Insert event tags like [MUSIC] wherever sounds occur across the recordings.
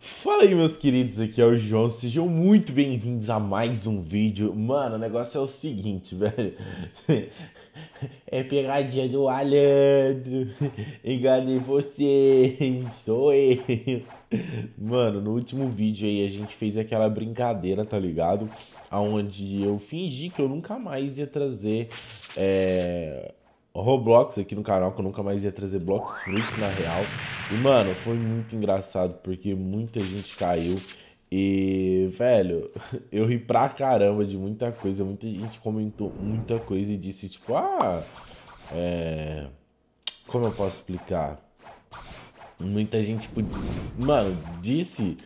Fala aí, meus queridos, aqui é o João, sejam muito bem-vindos a mais um vídeo. Mano, o negócio é o seguinte, [LAUGHS] velho. É pegadinha do Alandro. Enganei vocês. Sou eu. Mano, no último vídeo aí a gente fez aquela brincadeira, tá ligado? Onde eu fingi que eu nunca mais ia trazer é, Roblox aqui no canal, que eu nunca mais ia trazer Blox Fruit na real. E, mano, foi muito engraçado, porque muita gente caiu. E, velho, [LAUGHS] eu ri pra caramba de muita coisa. Muita gente comentou muita coisa e disse, tipo, ah, é... Como eu posso explicar? Muita gente, tipo, mano, disse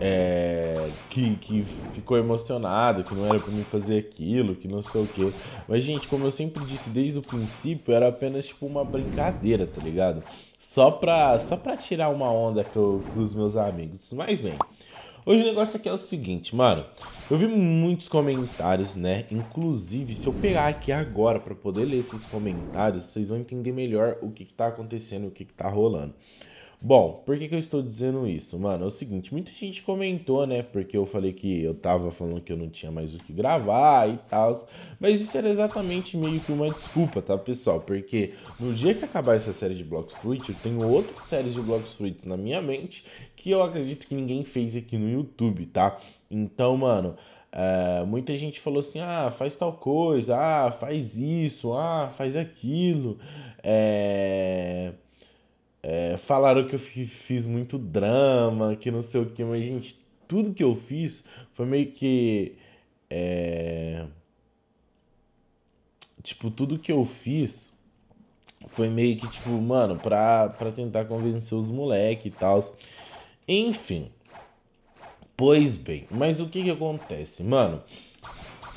é, que, que ficou emocionado, que não era para mim fazer aquilo, que não sei o que. Mas, gente, como eu sempre disse desde o princípio, era apenas tipo uma brincadeira, tá ligado? Só pra, só pra tirar uma onda com, com os meus amigos. Mas bem, hoje o negócio aqui é o seguinte, mano. Eu vi muitos comentários, né? Inclusive, se eu pegar aqui agora para poder ler esses comentários, vocês vão entender melhor o que, que tá acontecendo, o que, que tá rolando. Bom, por que, que eu estou dizendo isso, mano? É o seguinte, muita gente comentou, né? Porque eu falei que eu tava falando que eu não tinha mais o que gravar e tal. Mas isso era exatamente meio que uma desculpa, tá, pessoal? Porque no dia que acabar essa série de Blocks Fruit, eu tenho outra série de Blocks Fruit na minha mente que eu acredito que ninguém fez aqui no YouTube, tá? Então, mano. Eh, muita gente falou assim: ah, faz tal coisa, ah, faz isso, ah, faz aquilo. É. É, falaram que eu fiz muito drama, que não sei o que, mas, gente, tudo que eu fiz foi meio que. É... Tipo, tudo que eu fiz foi meio que, tipo, mano, pra, pra tentar convencer os moleques e tal. Enfim. Pois bem, mas o que que acontece? Mano,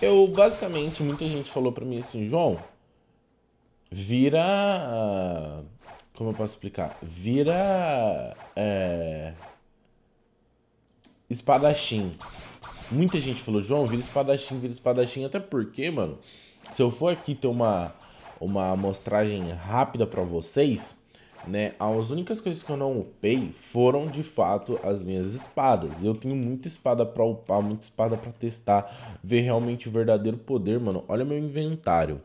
eu basicamente, muita gente falou pra mim assim, João, vira como eu posso explicar? Vira. É, espadachim. Muita gente falou, João, vira espadachim, vira espadachim. Até porque, mano, se eu for aqui ter uma, uma amostragem rápida pra vocês, né? As únicas coisas que eu não upei foram, de fato, as minhas espadas. Eu tenho muita espada pra upar, muita espada pra testar, ver realmente o verdadeiro poder, mano. Olha meu inventário.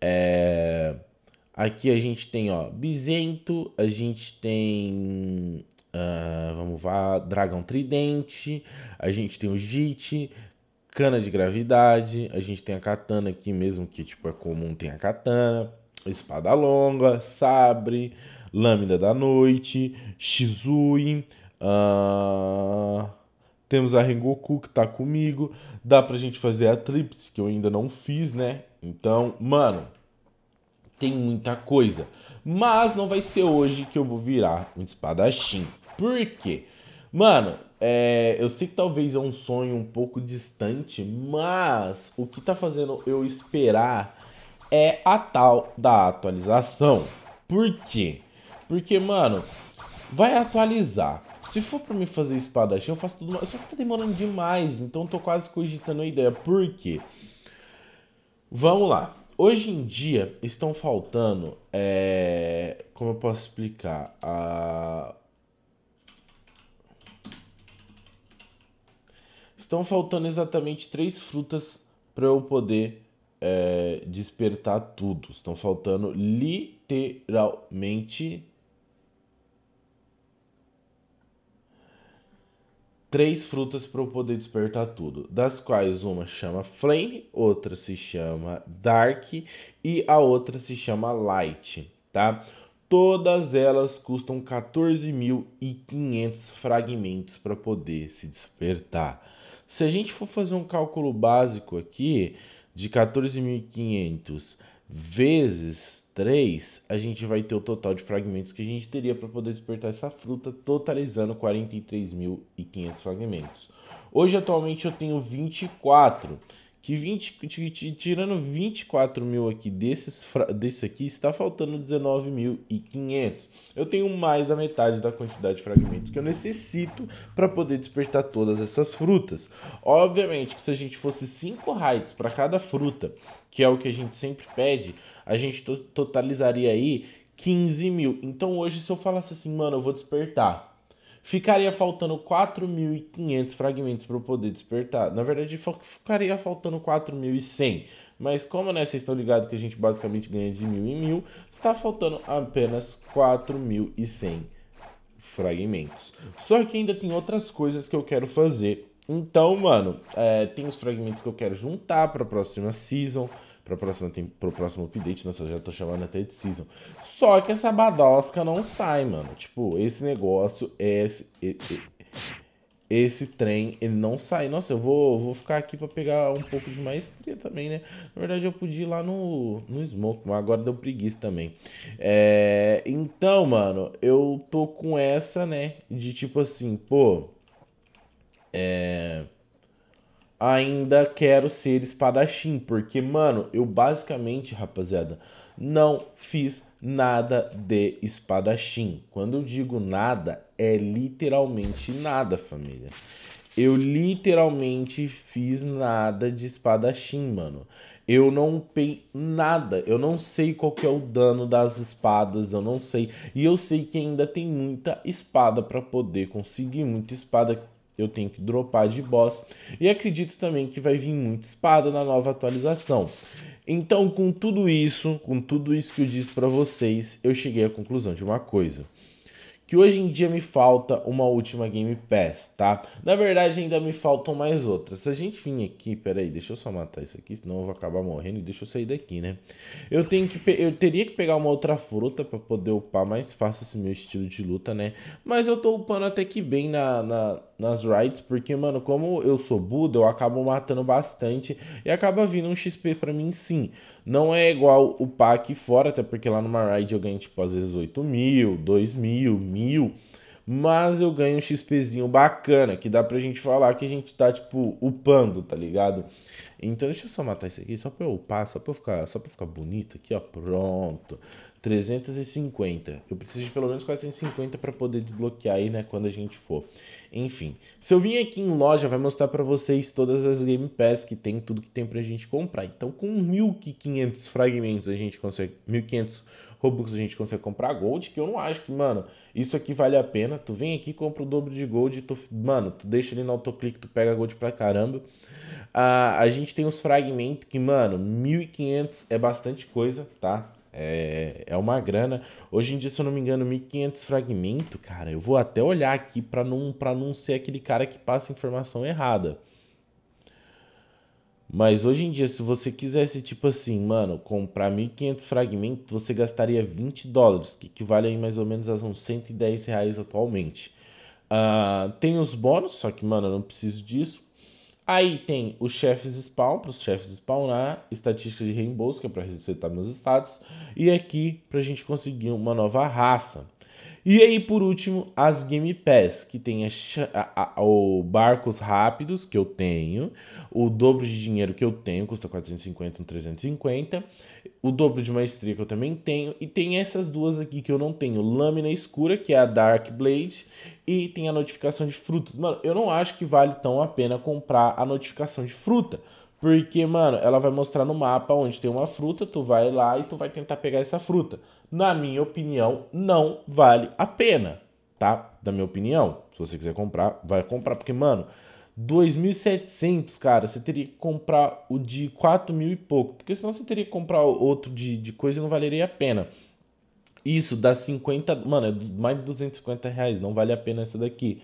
É Aqui a gente tem, ó, Bizento, a gente tem. Uh, vamos lá, Dragão Tridente, a gente tem o Jit, Cana de Gravidade, a gente tem a Katana aqui mesmo, que tipo é comum, tem a Katana, Espada Longa, Sabre, Lâmina da Noite, Shizui, uh, temos a Rengoku que tá comigo, dá pra gente fazer a Trips, que eu ainda não fiz, né? Então, mano, tem muita coisa. Mas não vai ser hoje que eu vou virar um espadachim. Por quê? Mano, é, eu sei que talvez é um sonho um pouco distante, mas o que tá fazendo eu esperar é a tal da atualização. Por quê? Porque, mano, vai atualizar. Se for pra me fazer espadachim, eu faço tudo mais. Só que tá demorando demais, então tô quase cogitando a ideia. Por quê? Vamos lá. Hoje em dia estão faltando, é, como eu posso explicar, a... estão faltando exatamente três frutas para eu poder é, despertar tudo. Estão faltando literalmente três frutas para eu poder despertar tudo, das quais uma chama Flame, outra se chama Dark e a outra se chama Light, tá? Todas elas custam 14.500 fragmentos para poder se despertar. Se a gente for fazer um cálculo básico aqui de 14.500 vezes 3, a gente vai ter o total de fragmentos que a gente teria para poder despertar essa fruta, totalizando 43.500 fragmentos. Hoje, atualmente, eu tenho 24 que 20, tirando 24 mil aqui desses, desse aqui, está faltando 19.500. Eu tenho mais da metade da quantidade de fragmentos que eu necessito para poder despertar todas essas frutas. Obviamente que se a gente fosse 5 raids para cada fruta, que é o que a gente sempre pede, a gente totalizaria aí 15 mil. Então hoje se eu falasse assim, mano, eu vou despertar Ficaria faltando 4.500 fragmentos para eu poder despertar. Na verdade, ficaria faltando 4.100. Mas como né, vocês estão ligados que a gente basicamente ganha de mil em mil, está faltando apenas 4.100 fragmentos. Só que ainda tem outras coisas que eu quero fazer. Então, mano, é, tem os fragmentos que eu quero juntar para a próxima season para próxima o próximo update. Nossa, eu já tô chamando até de season. Só que essa badosca não sai, mano. Tipo, esse negócio, esse, esse, esse trem, ele não sai. Nossa, eu vou, vou ficar aqui para pegar um pouco de maestria também, né? Na verdade, eu podia ir lá no, no Smoke, mas agora deu preguiça também. É, então, mano, eu tô com essa, né? De tipo assim, pô... É ainda quero ser espadachim, porque, mano, eu basicamente, rapaziada, não fiz nada de espadachim. Quando eu digo nada, é literalmente nada, família. Eu literalmente fiz nada de espadachim, mano. Eu não pei nada, eu não sei qual que é o dano das espadas, eu não sei. E eu sei que ainda tem muita espada para poder conseguir, muita espada eu tenho que dropar de boss. E acredito também que vai vir muita espada na nova atualização. Então, com tudo isso, com tudo isso que eu disse para vocês, eu cheguei à conclusão de uma coisa que hoje em dia me falta uma última Game Pass, tá? Na verdade, ainda me faltam mais outras. Se a gente vir aqui, peraí, deixa eu só matar isso aqui, senão eu vou acabar morrendo e deixa eu sair daqui, né? Eu tenho que eu teria que pegar uma outra fruta para poder upar mais fácil esse meu estilo de luta, né? Mas eu tô upando até que bem na, na nas rights, porque, mano, como eu sou Buda, eu acabo matando bastante e acaba vindo um XP pra mim sim. Não é igual o pack fora, até porque lá numa ride eu ganho, tipo, às vezes 8 mil, 2 mil, mil. Mas eu ganho um XPzinho bacana, que dá pra gente falar que a gente tá, tipo, upando, tá ligado? Então deixa eu só matar isso aqui, só pra eu upar, só pra eu ficar, só pra eu ficar bonito aqui, ó, pronto. 350. Eu preciso de pelo menos 450 para poder desbloquear aí, né, quando a gente for. Enfim, se eu vim aqui em loja, vai mostrar para vocês todas as Game Pass que tem, tudo que tem pra gente comprar. Então, com 1.500 fragmentos a gente consegue, 1.500 Robux a gente consegue comprar Gold, que eu não acho que, mano, isso aqui vale a pena. Tu vem aqui, compra o dobro de Gold, tu, mano, tu deixa ele no autoclique, tu pega Gold pra caramba. Ah, a gente tem os fragmentos que, mano, 1.500 é bastante coisa, tá? É, é uma grana. Hoje em dia, se eu não me engano, 1.500 fragmentos cara, eu vou até olhar aqui para não, não ser aquele cara que passa informação errada. Mas hoje em dia, se você quisesse, tipo assim, mano, comprar 1.500 fragmentos, você gastaria 20 dólares, que equivale aí mais ou menos a uns 110 reais atualmente. Uh, tem os bônus, só que, mano, eu não preciso disso. Aí tem os chefes spawn, para os chefes spawnar, estatística de reembolso, que é para resetar meus status, e aqui para a gente conseguir uma nova raça. E aí, por último, as Game Pass, que tem a, a, a, o Barcos Rápidos, que eu tenho, o dobro de dinheiro que eu tenho, custa 450 350, o dobro de maestria que eu também tenho. E tem essas duas aqui que eu não tenho. Lâmina escura, que é a Dark Blade. E tem a notificação de frutas. Mano, eu não acho que vale tão a pena comprar a notificação de fruta. Porque, mano, ela vai mostrar no mapa onde tem uma fruta, tu vai lá e tu vai tentar pegar essa fruta. Na minha opinião, não vale a pena, tá? Da minha opinião. Se você quiser comprar, vai comprar. Porque, mano, 2.700, cara, você teria que comprar o de 4.000 mil e pouco, porque senão você teria que comprar outro de, de coisa e não valeria a pena. Isso dá 50, mano, é mais de 250 reais, não vale a pena essa daqui.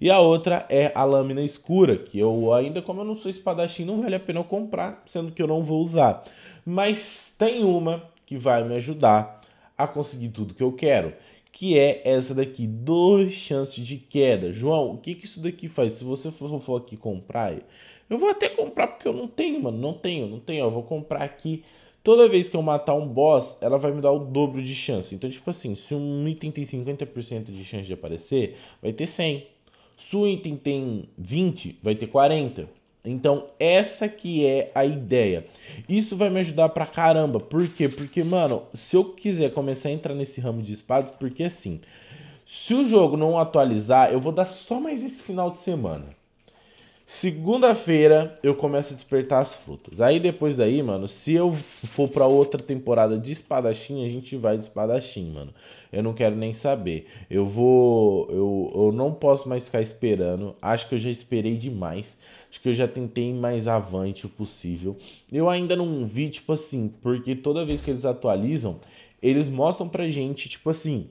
E a outra é a lâmina escura, que eu ainda, como eu não sou espadachim, não vale a pena eu comprar, sendo que eu não vou usar. Mas tem uma que vai me ajudar a conseguir tudo que eu quero que é essa daqui, dois chances de queda. João, o que, que isso daqui faz? Se você for, for aqui comprar, eu vou até comprar porque eu não tenho, mano, não tenho, não tenho, eu vou comprar aqui. Toda vez que eu matar um boss, ela vai me dar o dobro de chance. Então, tipo assim, se um item tem 50% de chance de aparecer, vai ter 100. Se o item tem 20, vai ter 40. Então, essa que é a ideia. Isso vai me ajudar pra caramba. Por quê? Porque, mano, se eu quiser começar a entrar nesse ramo de espadas, porque assim, se o jogo não atualizar, eu vou dar só mais esse final de semana. Segunda-feira eu começo a despertar as frutas. Aí depois daí, mano, se eu for para outra temporada de espadachim, a gente vai de espadachim, mano. Eu não quero nem saber. Eu vou. Eu, eu não posso mais ficar esperando. Acho que eu já esperei demais. Acho que eu já tentei mais avante o possível. Eu ainda não vi, tipo assim, porque toda vez que eles atualizam, eles mostram pra gente, tipo assim,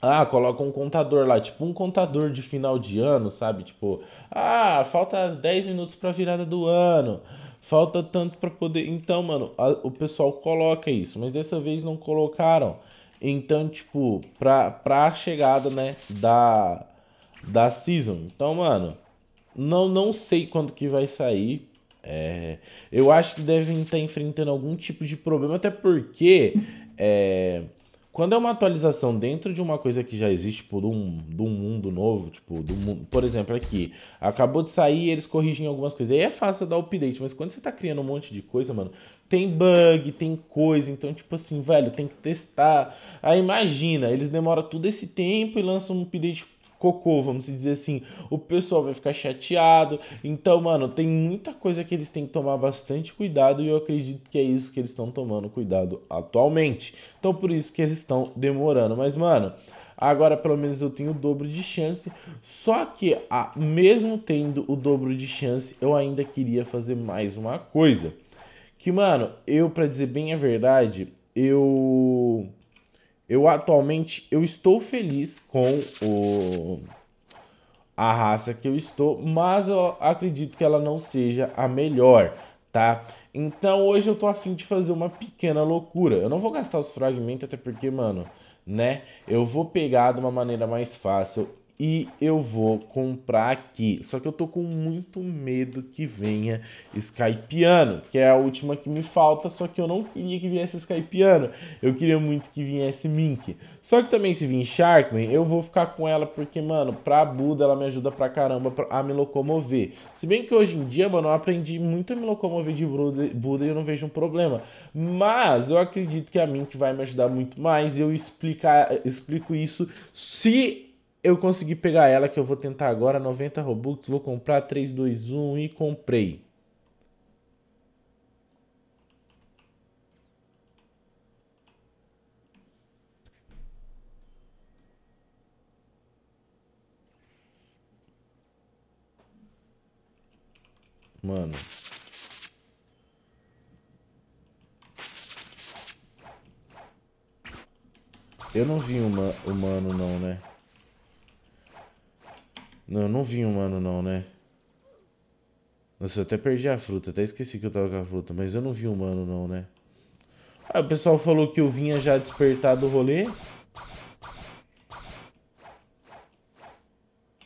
ah, coloca um contador lá, tipo um contador de final de ano, sabe? Tipo, ah, falta 10 minutos pra virada do ano, falta tanto pra poder. Então, mano, a, o pessoal coloca isso, mas dessa vez não colocaram. Então, tipo, pra, pra chegada, né, da, da season. Então, mano, não, não sei quando que vai sair. É, eu acho que devem estar tá enfrentando algum tipo de problema, até porque. É, quando é uma atualização dentro de uma coisa que já existe, tipo, de um, de um mundo novo, tipo, do mundo, por exemplo, aqui, acabou de sair eles corrigem algumas coisas. Aí é fácil dar update, mas quando você tá criando um monte de coisa, mano, tem bug, tem coisa, então, tipo assim, velho, tem que testar. Aí imagina, eles demoram todo esse tempo e lançam um update cocô, vamos dizer assim. O pessoal vai ficar chateado. Então, mano, tem muita coisa que eles têm que tomar bastante cuidado e eu acredito que é isso que eles estão tomando cuidado atualmente. Então, por isso que eles estão demorando. Mas, mano, Agora pelo menos eu tenho o dobro de chance. Só que a mesmo tendo o dobro de chance, eu ainda queria fazer mais uma coisa. Que, mano, eu para dizer bem a verdade, eu eu atualmente eu estou feliz com o a raça que eu estou, mas eu acredito que ela não seja a melhor, tá? Então hoje eu tô afim de fazer uma pequena loucura. Eu não vou gastar os fragmentos, até porque, mano, né? Eu vou pegar de uma maneira mais fácil e eu vou comprar aqui. Só que eu tô com muito medo que venha Skypiano, que é a última que me falta, só que eu não queria que viesse Skypiano. Eu queria muito que viesse Mink. Só que também se vir Sharkman, eu vou ficar com ela porque, mano, pra Buda ela me ajuda pra caramba a me locomover. Se bem que hoje em dia, mano, eu aprendi muito a me locomover de Buda e eu não vejo um problema. Mas eu acredito que a Mink vai me ajudar muito mais e eu explicar, explico isso se eu consegui pegar ela que eu vou tentar agora, 90 Robux, vou comprar 3, 2, 1 e comprei. Mano. Eu não vi uma humano não, né? Não, eu não vi um mano não, né? Nossa, eu até perdi a fruta, até esqueci que eu tava com a fruta, mas eu não vi um mano não, né? Ah, o pessoal falou que eu vinha já despertar do rolê.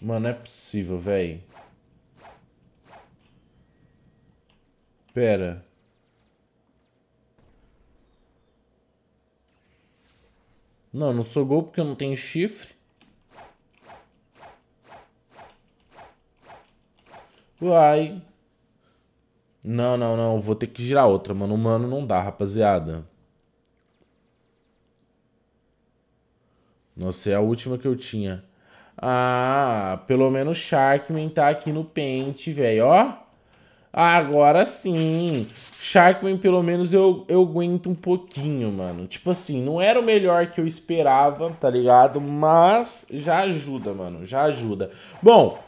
Mano, não é possível, velho. Pera. Não, não sou gol porque eu não tenho chifre. Uai. Não, não, não. Vou ter que girar outra, mano. Humano não dá, rapaziada. Nossa, é a última que eu tinha. Ah, pelo menos Sharkman tá aqui no pente, velho. Ó. Agora sim. Sharkman, pelo menos, eu, eu aguento um pouquinho, mano. Tipo assim, não era o melhor que eu esperava, tá ligado? Mas já ajuda, mano. Já ajuda. Bom,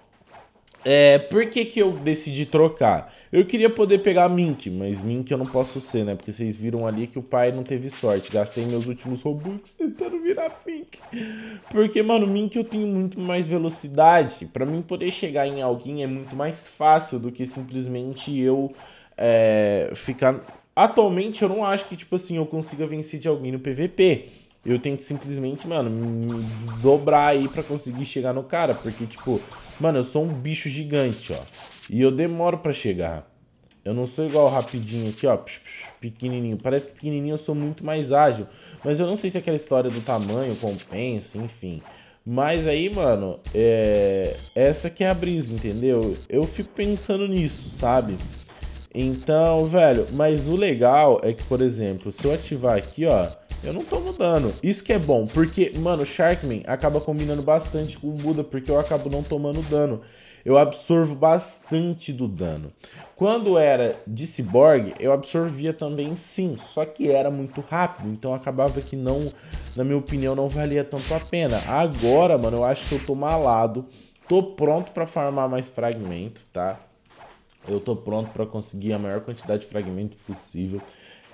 é, por que, que eu decidi trocar? Eu queria poder pegar Mink, mas Mink eu não posso ser, né? Porque vocês viram ali que o pai não teve sorte. Gastei meus últimos Robux [LAUGHS] tentando virar Mink. Porque, mano, Mink eu tenho muito mais velocidade. Pra mim poder chegar em alguém é muito mais fácil do que simplesmente eu é, ficar... Atualmente eu não acho que, tipo assim, eu consiga vencer de alguém no PVP. Eu tenho que simplesmente, mano, me dobrar aí pra conseguir chegar no cara. Porque, tipo, Mano, eu sou um bicho gigante, ó. E eu demoro pra chegar. Eu não sou igual rapidinho aqui, ó, pequenininho. Parece que pequenininho eu sou muito mais ágil. Mas eu não sei se é aquela história do tamanho compensa, enfim. Mas aí, mano, é... essa que é a brisa, entendeu? Eu fico pensando nisso, sabe? Então, velho, mas o legal é que, por exemplo, se eu ativar aqui, ó, eu não tô mudando. Isso que é bom, porque, mano, o Sharkman acaba combinando bastante com o Buda, porque eu acabo não tomando dano. Eu absorvo bastante do dano. Quando era de Cyborg, eu absorvia também sim, só que era muito rápido, então acabava que não, na minha opinião, não valia tanto a pena. Agora, mano, eu acho que eu tô malado, tô pronto para farmar mais fragmento, tá? Eu tô pronto para conseguir a maior quantidade de fragmento possível.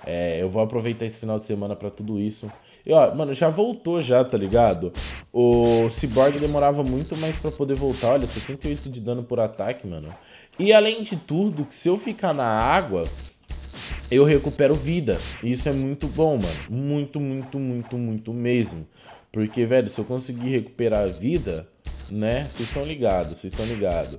É, eu vou aproveitar esse final de semana para tudo isso. E ó, mano, já voltou já, tá ligado? O Cyborg demorava muito mais para poder voltar. Olha, 68 de dano por ataque, mano. E além de tudo, se eu ficar na água, eu recupero vida. E isso é muito bom, mano. Muito, muito, muito, muito mesmo. Porque, velho, se eu conseguir recuperar a vida, né? Vocês estão ligados, vocês estão ligados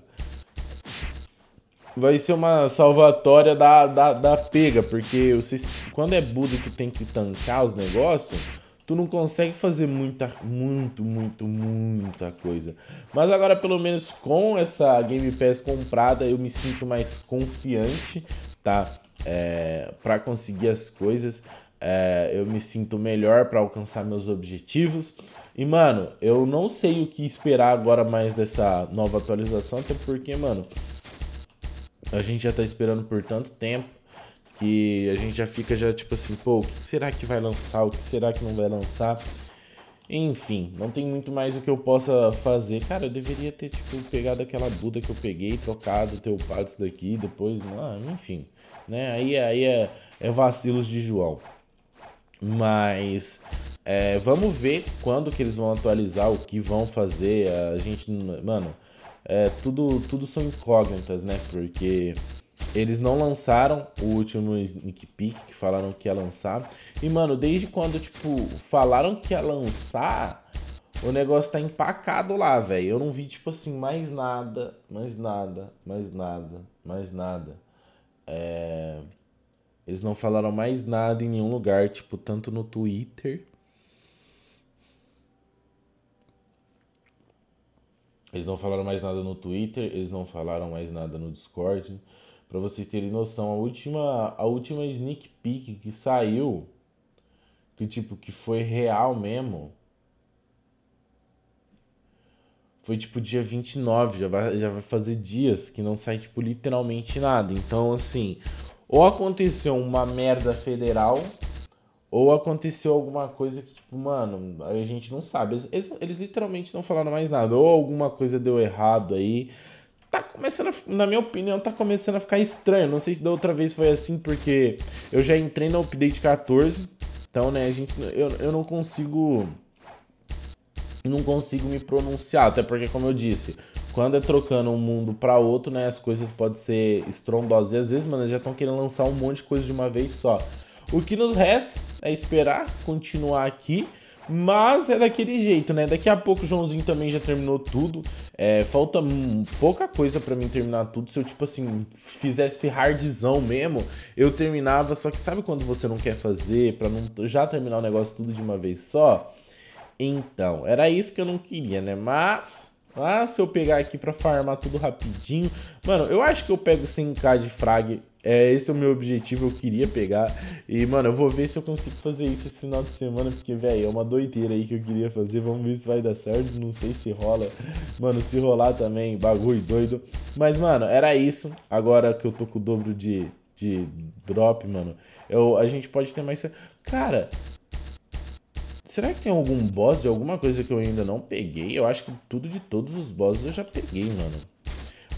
vai ser uma salvatória da, da, da pega, porque você, quando é Buda que tem que tancar os negócios, tu não consegue fazer muita, muito, muito, muita coisa. Mas agora, pelo menos com essa Game Pass comprada, eu me sinto mais confiante, tá? É, para conseguir as coisas. É, eu me sinto melhor para alcançar meus objetivos. E, mano, eu não sei o que esperar agora mais dessa nova atualização, até porque, mano, a gente já tá esperando por tanto tempo que a gente já fica já tipo assim, pô, o que será que vai lançar? O que será que não vai lançar? Enfim, não tem muito mais o que eu possa fazer. Cara, eu deveria ter, tipo, pegado aquela Buda que eu peguei, trocado, ter upado isso daqui, depois, ah, enfim, né? Aí, aí é, é vacilos de João. Mas é, vamos ver quando que eles vão atualizar, o que vão fazer. A gente, mano, é, tudo, tudo são incógnitas, né? Porque eles não lançaram o último sneak peek que falaram que ia lançar. E, mano, desde quando, tipo, falaram que ia lançar, o negócio tá empacado lá, velho. Eu não vi, tipo assim, mais nada, mais nada, mais nada, mais nada. É... Eles não falaram mais nada em nenhum lugar, tipo, tanto no Twitter Eles não falaram mais nada no Twitter, eles não falaram mais nada no Discord. Para vocês terem noção, a última, a última sneak peek que saiu, que tipo, que foi real mesmo, foi tipo dia 29, já vai, já vai fazer dias que não sai tipo literalmente nada. Então, assim, ou aconteceu uma merda federal ou aconteceu alguma coisa que, tipo, mano, a gente não sabe. Eles, eles literalmente não falaram mais nada. Ou alguma coisa deu errado aí. Tá começando, a, na minha opinião, tá começando a ficar estranho. Não sei se da outra vez foi assim, porque eu já entrei no update 14. Então, né, a gente, eu, eu não consigo não consigo me pronunciar, até porque, como eu disse, quando é trocando um mundo para outro, né, as coisas podem ser estrondosas. E às vezes, mano, eles já estão querendo lançar um monte de coisa de uma vez só. O que nos resta é esperar continuar aqui. Mas é daquele jeito, né? Daqui a pouco o Joãozinho também já terminou tudo. É, falta pouca coisa para mim terminar tudo. Se eu, tipo assim, fizesse hardzão mesmo, eu terminava. Só que sabe quando você não quer fazer para não já terminar o negócio tudo de uma vez só? Então, era isso que eu não queria, né? Mas... Ah, se eu pegar aqui pra farmar tudo rapidinho... Mano, eu acho que eu pego 100k de frag é, esse é o meu objetivo, eu queria pegar. E, mano, eu vou ver se eu consigo fazer isso esse final de semana, porque, velho, é uma doideira aí que eu queria fazer. Vamos ver se vai dar certo. Não sei se rola. Mano, se rolar também, bagulho doido. Mas, mano, era isso. Agora que eu tô com o dobro de, de drop, mano, eu, a gente pode ter mais. Cara. Será que tem algum boss de alguma coisa que eu ainda não peguei? Eu acho que tudo de todos os bosses eu já peguei, mano.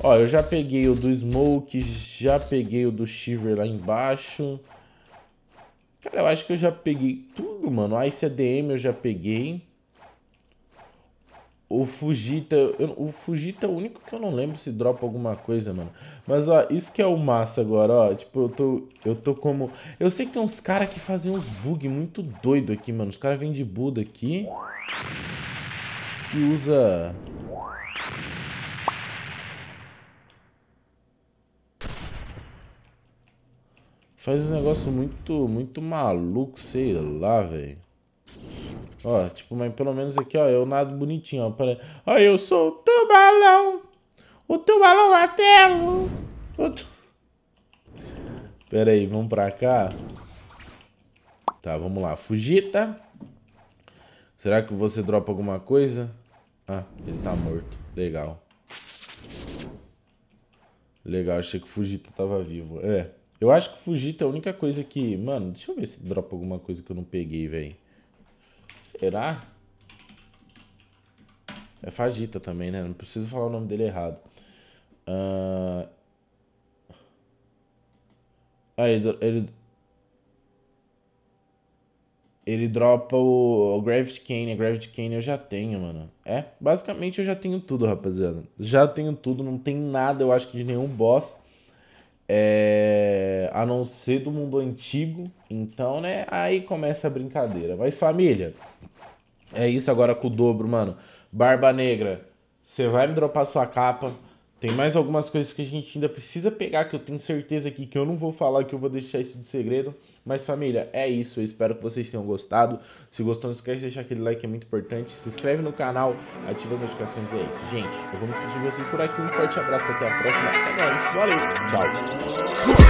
Ó, eu já peguei o do Smoke, já peguei o do Shiver lá embaixo. Cara, eu acho que eu já peguei tudo, mano. A ICDM eu já peguei. O Fujita, eu, o Fujita é o único que eu não lembro se dropa alguma coisa, mano. Mas, ó, isso que é o massa agora, ó. Tipo, eu tô, eu tô como... Eu sei que tem uns caras que fazem uns bug muito doido aqui, mano. Os caras vêm de Buda aqui. Acho que usa... Faz um negócio muito, muito maluco, sei lá, velho. Ó, tipo, mas pelo menos aqui, ó, eu é nado bonitinho, ó. Pera... Ó, eu sou o tubalão! O tubalão martelo. O tu... Pera aí, vamos pra cá. Tá, vamos lá. Fugita. Será que você dropa alguma coisa? Ah, ele tá morto. Legal. Legal, achei que o Fugita tava vivo. É. Eu acho que Fugita é a única coisa que. Mano, deixa eu ver se dropa alguma coisa que eu não peguei, velho. Será? É Fagita também, né? Não preciso falar o nome dele errado. Uh... Ah, ele, ele. Ele dropa o, o Gravity Cane. A né? Gravity Cane eu já tenho, mano. É, basicamente eu já tenho tudo, rapaziada. Já tenho tudo, não tem nada, eu acho que de nenhum boss é, a não ser do mundo antigo. Então, né, aí começa a brincadeira. Mas família, é isso agora com o dobro, mano. Barba Negra, você vai me dropar sua capa. Tem mais algumas coisas que a gente ainda precisa pegar, que eu tenho certeza aqui que eu não vou falar, que eu vou deixar isso de segredo. Mas família, é isso. Eu espero que vocês tenham gostado. Se gostou, não esquece de deixar aquele like, é muito importante. Se inscreve no canal, ativa as notificações, é isso. Gente, eu vou me de vocês por aqui. Um forte abraço, até a próxima. Até mais, valeu, tchau.